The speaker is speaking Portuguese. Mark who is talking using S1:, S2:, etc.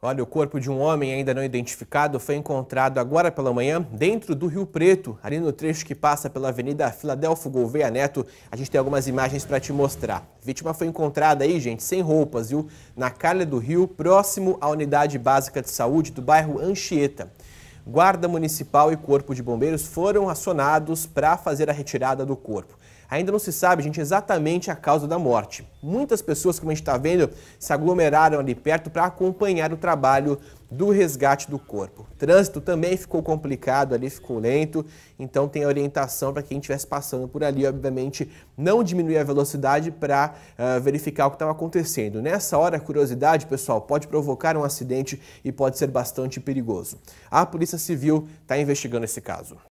S1: Olha, o corpo de um homem ainda não identificado foi encontrado agora pela manhã dentro do Rio Preto, ali no trecho que passa pela Avenida Filadelfo Gouveia Neto. A gente tem algumas imagens para te mostrar. A vítima foi encontrada aí, gente, sem roupas, viu? Na calha do rio, próximo à unidade básica de saúde do bairro Anchieta. Guarda Municipal e Corpo de Bombeiros foram acionados para fazer a retirada do corpo. Ainda não se sabe, gente, exatamente a causa da morte. Muitas pessoas, como a gente está vendo, se aglomeraram ali perto para acompanhar o trabalho do resgate do corpo. O trânsito também ficou complicado ali, ficou lento, então tem orientação para quem estivesse passando por ali, obviamente, não diminuir a velocidade para uh, ah, verificar o que estava acontecendo. Nessa hora, a curiosidade, pessoal, pode provocar um acidente e pode ser bastante perigoso. A Polícia Civil está investigando esse caso.